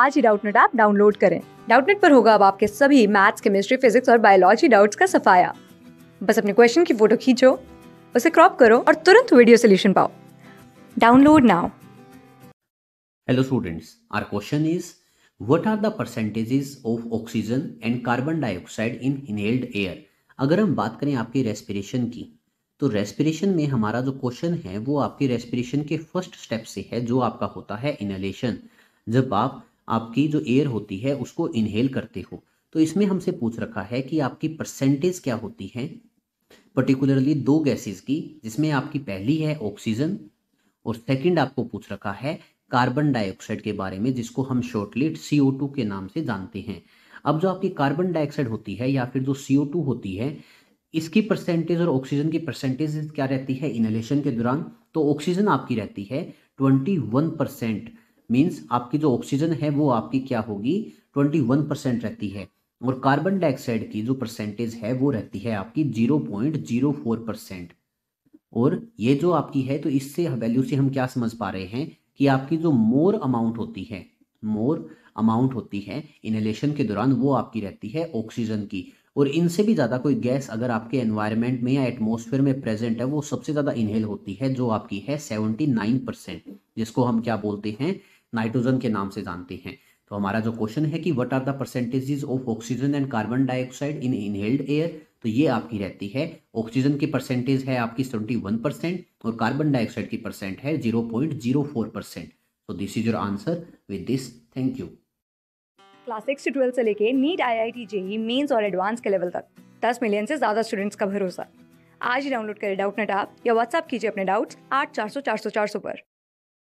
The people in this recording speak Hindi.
आज ही डाउटनेट ऐप डाउनलोड करें डाउटनेट पर होगा अब आपके सभी मैथ्स केमिस्ट्री फिजिक्स और बायोलॉजी डाउट्स का सफाया बस अपने क्वेश्चन की फोटो खींचो उसे क्रॉप करो और तुरंत वीडियो सोल्यूशन पाओ download now hello students our question is what are the percentages of oxygen and carbon dioxide in inhaled air अगर हम बात करें आपकी रेस्पिरेशन की तो रेस्पिरेशन में हमारा जो क्वेश्चन है वो आपकी रेस्पिरेशन के फर्स्ट स्टेप से है जो आपका होता है इनहेलेशन जब आप आपकी जो एयर होती है उसको इनहेल करते हो तो इसमें हमसे पूछ रखा है कि आपकी परसेंटेज क्या होती है पर्टिकुलरली दो गैसेस की जिसमें आपकी पहली है ऑक्सीजन और सेकंड आपको पूछ रखा है कार्बन डाइऑक्साइड के बारे में जिसको हम शॉर्टलिट सी के नाम से जानते हैं अब जो आपकी कार्बन डाइऑक्साइड होती है या फिर जो सी होती है इसकी परसेंटेज और ऑक्सीजन की परसेंटेज क्या रहती है इनहेलेशन के दौरान तो ऑक्सीजन आपकी रहती है ट्वेंटी परसेंट मीन्स आपकी जो ऑक्सीजन है वो आपकी क्या होगी ट्वेंटी वन परसेंट रहती है और कार्बन डाइऑक्साइड की जो परसेंटेज है वो रहती है आपकी zero point zero four percent और ये जो आपकी है तो इससे वैल्यू से हम क्या समझ पा रहे हैं कि आपकी जो मोर अमाउंट होती है मोर अमाउंट होती है इनहेलेशन के दौरान वो आपकी रहती है ऑक्सीजन की और इनसे भी ज़्यादा कोई गैस अगर आपके एनवायरनमेंट में या एटमोसफेयर में प्रेजेंट है वो सबसे ज़्यादा इनहेल होती है जो आपकी है सेवेंटी नाइन परसेंट जिसको हम क्या बोलते हैं नाइट्रोजन के नाम से जानते हैं तो हमारा जो क्वेश्चन है कि what are the percentages of oxygen and carbon dioxide in inhaled air तो ये आपकी रहती है ऑक्सीजन की परसेंटेज है आपकी सेवेंटी वन परसेंट और कार्बन डाइऑक्साइड की परसेंट है zero point zero four percent तो this is your answer with this thank you class six से ट्वेल्थ से लेके NEET I I T JEE mains और एडवांस के लेवल तक दस मिलियन से ज़्यादा स्टूडेंट्स का भरोसा आज ही डाउनलोड करें डाउट नेट आप या व्हाट्सएप कीजिए अपने डाउट्स आठ चार सौ चार सौ चार सौ पर